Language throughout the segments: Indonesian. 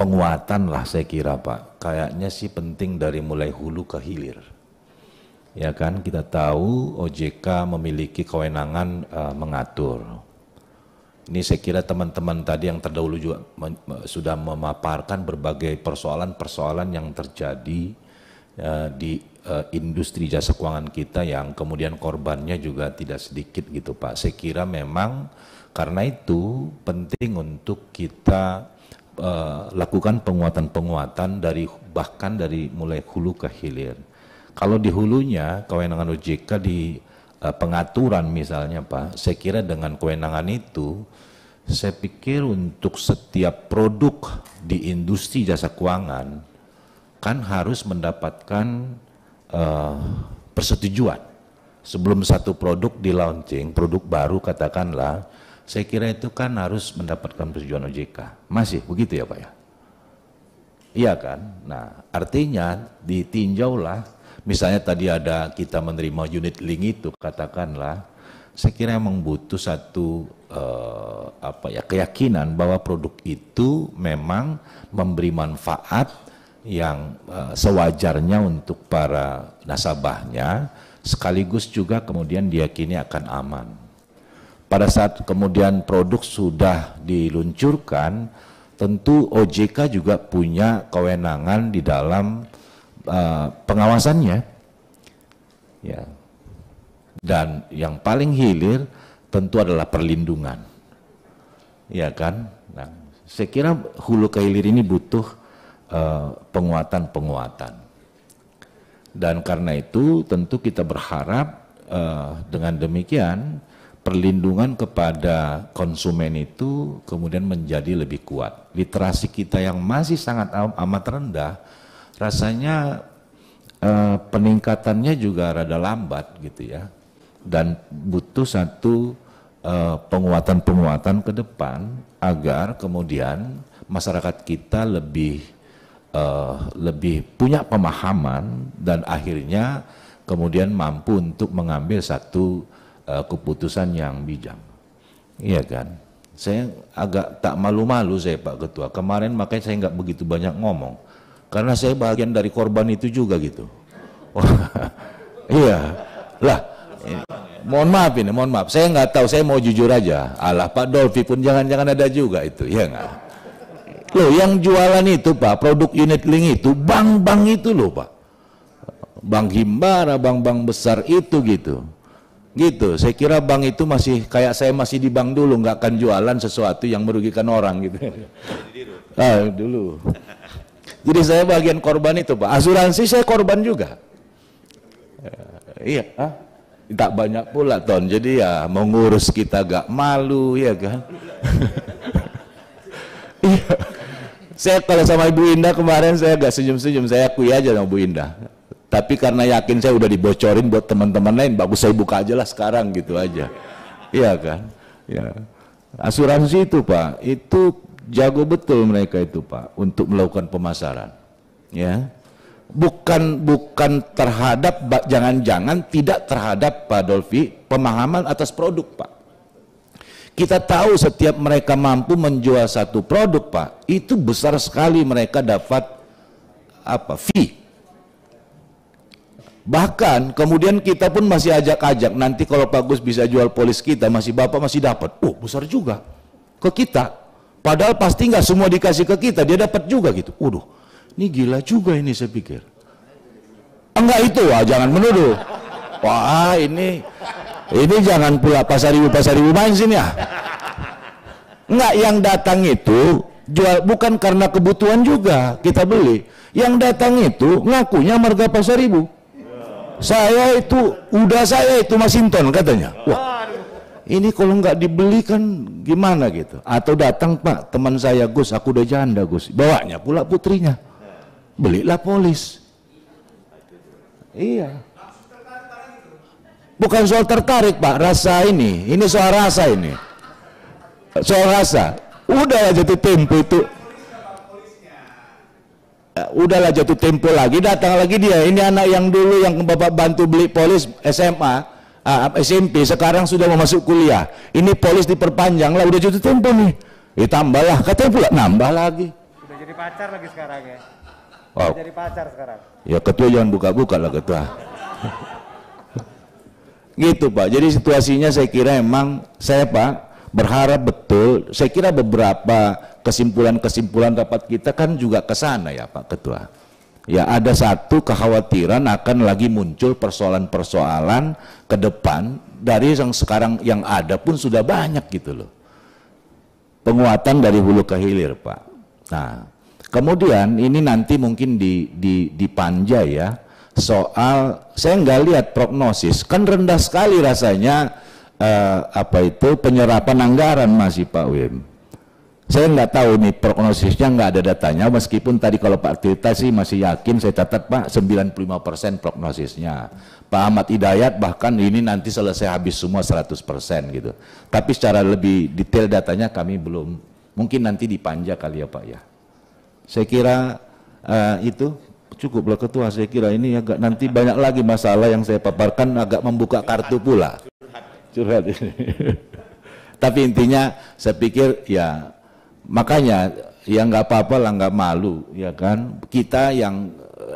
penguatan lah saya kira Pak. Kayaknya sih penting dari mulai hulu ke hilir. Ya kan kita tahu OJK memiliki kewenangan uh, mengatur. Ini saya kira teman-teman tadi yang terdahulu juga men, sudah memaparkan berbagai persoalan-persoalan yang terjadi uh, di uh, industri jasa keuangan kita yang kemudian korbannya juga tidak sedikit gitu Pak. Saya kira memang karena itu penting untuk kita Eh, lakukan penguatan-penguatan dari bahkan dari mulai hulu ke hilir. Kalau di hulunya kewenangan OJK di uh, pengaturan misalnya Pak, saya kira dengan kewenangan itu saya pikir untuk setiap produk di industri jasa keuangan kan harus mendapatkan uh, persetujuan sebelum satu produk di launching, produk baru katakanlah saya kira itu kan harus mendapatkan persetujuan OJK. Masih begitu ya Pak ya? Iya kan? Nah, artinya ditinjaulah, misalnya tadi ada kita menerima unit link itu, katakanlah, saya kira memang butuh satu eh, apa ya keyakinan bahwa produk itu memang memberi manfaat yang eh, sewajarnya untuk para nasabahnya, sekaligus juga kemudian diyakini akan aman pada saat kemudian produk sudah diluncurkan, tentu OJK juga punya kewenangan di dalam uh, pengawasannya. Ya. Dan yang paling hilir tentu adalah perlindungan. Ya kan? Nah, saya kira hulu ke hilir ini butuh eh, penguatan-penguatan. Uh, Dan karena itu tentu kita berharap uh, dengan demikian perlindungan kepada konsumen itu kemudian menjadi lebih kuat. Literasi kita yang masih sangat amat rendah, rasanya eh, peningkatannya juga rada lambat gitu ya, dan butuh satu eh, penguatan-penguatan eh, ke depan agar kemudian masyarakat kita lebih eh, lebih punya pemahaman dan akhirnya kemudian mampu untuk mengambil satu uh, keputusan yang bijak. Iya kan? Saya agak tak malu-malu saya Pak Ketua. Kemarin makanya saya nggak begitu banyak ngomong. Karena saya bagian dari korban itu juga gitu. iya. Lah, mohon maaf ini, mohon maaf. Saya nggak tahu, saya mau jujur aja. Alah Pak Dolfi pun jangan-jangan ada juga itu, ya nggak? Loh, yang jualan itu Pak, produk unit link itu, bang-bang itu loh Pak. bang Himbara, bang-bang besar itu gitu. Gitu, saya kira bank itu masih kayak saya masih di bank dulu, nggak akan jualan sesuatu yang merugikan orang gitu. ah, dulu. Jadi saya bagian korban itu Pak. Asuransi saya korban juga. Eh, iya, ah? tak banyak pula ton. Jadi ya mengurus kita gak malu ya kan. iya. saya kalau sama Ibu Indah kemarin saya gak senyum-senyum, saya akui aja sama Bu Indah. Tapi karena yakin saya udah dibocorin buat teman-teman lain, bagus saya buka aja lah sekarang gitu aja. Iya kan? Ya. Asuransi itu Pak, itu jago betul mereka itu Pak untuk melakukan pemasaran. Ya. Bukan bukan terhadap jangan-jangan tidak terhadap Pak Dolfi pemahaman atas produk Pak. Kita tahu setiap mereka mampu menjual satu produk Pak, itu besar sekali mereka dapat apa fee Bahkan kemudian kita pun masih ajak-ajak, nanti kalau bagus bisa jual polis kita, masih Bapak masih dapat. Oh, besar juga. Ke kita. Padahal pasti nggak semua dikasih ke kita, dia dapat juga gitu. Waduh, ini gila juga ini saya pikir. Enggak itu, wah jangan menuduh. Wah ini, ini jangan pula pasar pasar ibu main sini ya. Enggak, yang datang itu jual bukan karena kebutuhan juga kita beli. Yang datang itu ngakunya marga pasar ibu saya itu udah saya itu Masinton katanya wah ini kalau nggak dibelikan gimana gitu atau datang pak teman saya Gus aku udah janda Gus bawanya pula putrinya belilah polis iya bukan soal tertarik pak rasa ini ini soal rasa ini soal rasa udah jadi tempe itu udahlah jatuh tempo lagi datang lagi dia ini anak yang dulu yang bapak bantu beli polis SMA uh, ah, SMP sekarang sudah mau masuk kuliah ini polis diperpanjang lah udah jatuh tempo nih ditambahlah ya, katanya pula nambah lagi udah jadi pacar lagi sekarang ya udah oh. jadi pacar sekarang ya ketua jangan buka-buka lah ketua gitu pak jadi situasinya saya kira emang saya pak berharap betul saya kira beberapa kesimpulan-kesimpulan dapat kita kan juga ke sana ya Pak Ketua. Ya ada satu kekhawatiran akan lagi muncul persoalan-persoalan ke depan dari yang sekarang yang ada pun sudah banyak gitu loh. Penguatan dari hulu ke hilir Pak. Nah kemudian ini nanti mungkin di, di, dipanja ya soal saya nggak lihat prognosis kan rendah sekali rasanya eh, apa itu penyerapan anggaran masih Pak Wim saya nggak tahu nih prognosisnya nggak ada datanya meskipun tadi kalau Pak Tirta sih masih yakin saya catat Pak 95% prognosisnya. Pak Ahmad Hidayat bahkan ini nanti selesai habis semua 100% gitu. Tapi secara lebih detail datanya kami belum. Mungkin nanti dipanja kali ya Pak ya. Saya kira uh, itu cukuplah ketua saya kira ini agak nanti banyak lagi masalah yang saya paparkan agak membuka kartu pula. Curhat. Curhat. Tapi intinya saya pikir ya Makanya ya nggak apa-apa lah nggak malu ya kan. Kita yang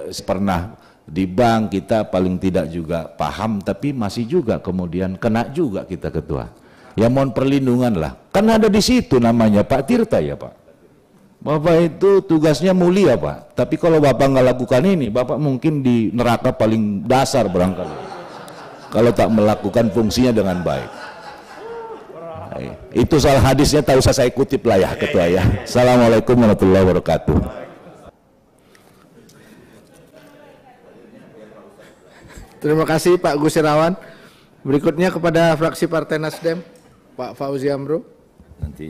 eh, pernah di bank kita paling tidak juga paham tapi masih juga kemudian kena juga kita ketua. Ya mohon perlindungan lah. Kan ada di situ namanya Pak Tirta ya Pak. Bapak itu tugasnya mulia Pak. Tapi kalau Bapak nggak lakukan ini, Bapak mungkin di neraka paling dasar barangkali. Kalau tak melakukan fungsinya dengan baik. Iya. Itu soal hadisnya tak usah saya kutip lah ya ketua ya. Assalamualaikum warahmatullahi wabarakatuh. Terima kasih Pak Gusirawan. Berikutnya kepada fraksi Partai Nasdem, Pak Fauzi Amru Nanti